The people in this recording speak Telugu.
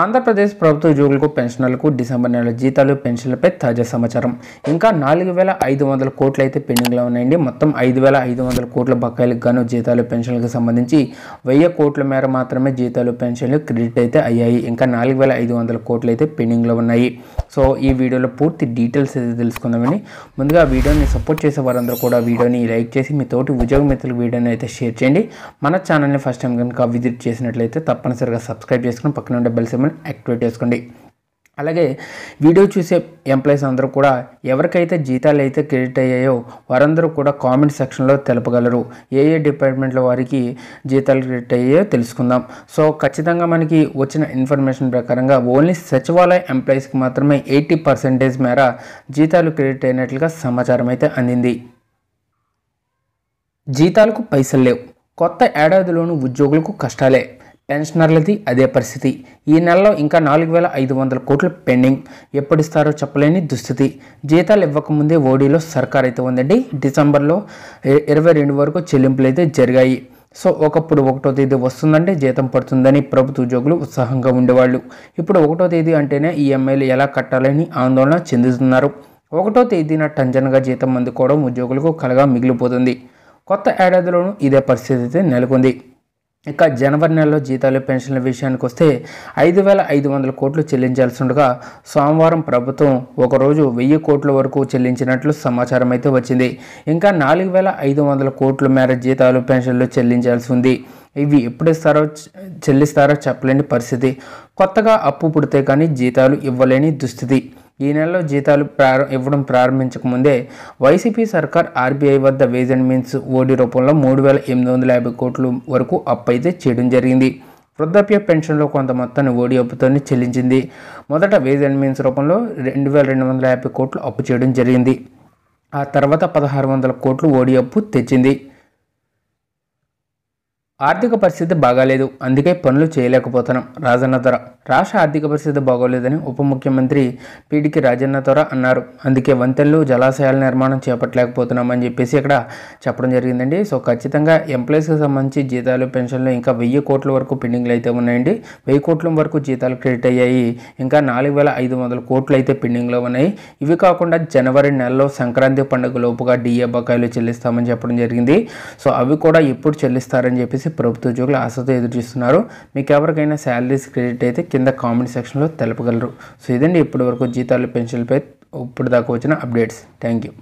ఆంధ్రప్రదేశ్ ప్రభుత్వ ఉద్యోగులకు పెన్షనర్లకు డిసెంబర్ నెల జీతాలు పెన్షన్లపై తాజా సమాచారం ఇంకా నాలుగు వేల ఐదు వందల కోట్లు అయితే పెండింగ్లో ఉన్నాయండి మొత్తం ఐదు వేల ఐదు వందల కోట్ల బకాయిలకు గాను జీతాలు పెన్షన్లకు సంబంధించి వెయ్యి కోట్ల మేర మాత్రమే జీతాలు పెన్షన్లు క్రెడిట్ అయితే అయ్యాయి ఇంకా నాలుగు వేల ఐదు వందల కోట్లు అయితే పెండింగ్లో ఉన్నాయి సో ఈ వీడియోలో పూర్తి డీటెయిల్స్ అయితే తెలుసుకుందామని ముందుగా వీడియోని సపోర్ట్ చేసే వారందరూ కూడా వీడియోని లైక్ చేసి మీ తోటి ఉద్యోగ మిత్రుల వీడియోని అయితే షేర్ చేయండి మన ఛానల్ని ఫస్ట్ టైం కనుక విజిట్ చేసినట్లయితే తప్పనిసరిగా సబ్స్క్రైబ్ చేసుకుని పక్కన ఉండే బెల్స్ సిమ్ని యాక్టివేట్ చేసుకోండి అలాగే వీడియో చూసే ఎంప్లాయీస్ అందరూ కూడా ఎవరికైతే జీతాలు అయితే క్రెడిట్ అయ్యాయో వారందరూ కూడా కామెంట్ సెక్షన్లో తెలపగలరు ఏ ఏ డిపార్ట్మెంట్లో వారికి జీతాలు క్రెడిట్ అయ్యాయో తెలుసుకుందాం సో ఖచ్చితంగా మనకి వచ్చిన ఇన్ఫర్మేషన్ ప్రకారంగా ఓన్లీ సచివాలయ ఎంప్లాయీస్కి మాత్రమే ఎయిటీ పర్సెంటేజ్ మేర జీతాలు క్రెడిట్ అయినట్లుగా సమాచారం అయితే అందింది జీతాలకు పైసలు లేవు కొత్త ఏడాదిలోనూ ఉద్యోగులకు కష్టాలే పెన్షనర్లది అదే పరిస్థితి ఈ నెలలో ఇంకా నాలుగు వేల ఐదు వందల కోట్లు పెండింగ్ ఎప్పుడిస్తారో చెప్పలేని దుస్థితి జీతాలు ఇవ్వకముందే ఓడీలో సర్కార్ అయితే ఉందండి డిసెంబర్లో ఇరవై రెండు వరకు చెల్లింపులు అయితే జరిగాయి సో ఒకప్పుడు ఒకటో తేదీ వస్తుందంటే జీతం పడుతుందని ప్రభుత్వ ఉద్యోగులు ఉత్సాహంగా ఉండేవాళ్ళు ఇప్పుడు ఒకటో తేదీ అంటేనే ఈఎంఐలు ఎలా కట్టాలని ఆందోళన చెందుతున్నారు ఒకటో తేదీన టంజన్గా జీతం అందుకోవడం ఉద్యోగులకు కలగా మిగిలిపోతుంది కొత్త ఏడాదిలోనూ ఇదే పరిస్థితి అయితే నెలకొంది ఇక జనవరి నెలలో జీతాలు పెన్షన్ల విషయానికి వస్తే ఐదు వేల ఐదు వందల కోట్లు చెల్లించాల్సి ఉండగా సోమవారం ప్రభుత్వం ఒకరోజు వెయ్యి కోట్ల వరకు చెల్లించినట్లు సమాచారం అయితే వచ్చింది ఇంకా నాలుగు వేల ఐదు వందల కోట్ల మేర జీతాలు పెన్షన్లు చెల్లించాల్సి ఉంది ఇవి ఎప్పుడు ఇస్తారో చెల్లిస్తారో చెప్పలేని పరిస్థితి కొత్తగా అప్పు పుడితే కానీ జీతాలు ఇవ్వలేని దుస్థితి ఈ నెలలో జీతాలు ప్రార ఇవ్వడం ప్రారంభించకముందే వైసీపీ సర్కార్ ఆర్బీఐ వద్ద వేజ్ అండ్ మీన్స్ ఓడి రూపంలో మూడు వేల ఎనిమిది వందల యాభై కోట్ల వరకు అప్పు అయితే చేయడం జరిగింది వృద్ధాప్య పెన్షన్లో కొంత మొత్తాన్ని ఓడి అప్పుతోనే చెల్లించింది మొదట వేజ్ అండ్ మీన్స్ రూపంలో రెండు వేల రెండు వందల యాభై కోట్లు అప్పు చేయడం జరిగింది ఆ తర్వాత పదహారు వందల కోట్లు ఓడి అప్పు తెచ్చింది ఆర్థిక పరిస్థితి బాగాలేదు అందుకే పనులు చేయలేకపోతున్నాం రాజన్న దొర రాష్ట్ర ఆర్థిక పరిస్థితి బాగోలేదని ఉప ముఖ్యమంత్రి పీడికి రాజన్న అన్నారు అందుకే వంతెనలు జలాశయాల నిర్మాణం చేపట్టలేకపోతున్నామని చెప్పేసి ఇక్కడ చెప్పడం జరిగిందండి సో ఖచ్చితంగా ఎంప్లాయీస్కి సంబంధించి జీతాలు పెన్షన్లు ఇంకా వెయ్యి కోట్ల వరకు పెండింగ్లు అయితే ఉన్నాయండి వెయ్యి కోట్ల వరకు జీతాలు క్రెడిట్ అయ్యాయి ఇంకా నాలుగు వేల ఐదు వందల కోట్లు అయితే పెండింగ్లో ఉన్నాయి ఇవి కాకుండా జనవరి నెలలో సంక్రాంతి పండుగ లోపుగా డిఏ బకాయిలు చెల్లిస్తామని చెప్పడం జరిగింది సో అవి కూడా ఎప్పుడు చెల్లిస్తారని చెప్పేసి చేసి ప్రభుత్వ ఉద్యోగులు ఆశతో ఎదురుచూస్తున్నారు మీకు ఎవరికైనా శాలరీస్ క్రెడిట్ అయితే కింద కామెంట్ సెక్షన్లో తెలపగలరు సో ఇదండి ఇప్పటివరకు జీతాలు పెన్షన్లపై ఇప్పుడు దాకా వచ్చిన అప్డేట్స్ థ్యాంక్ యూ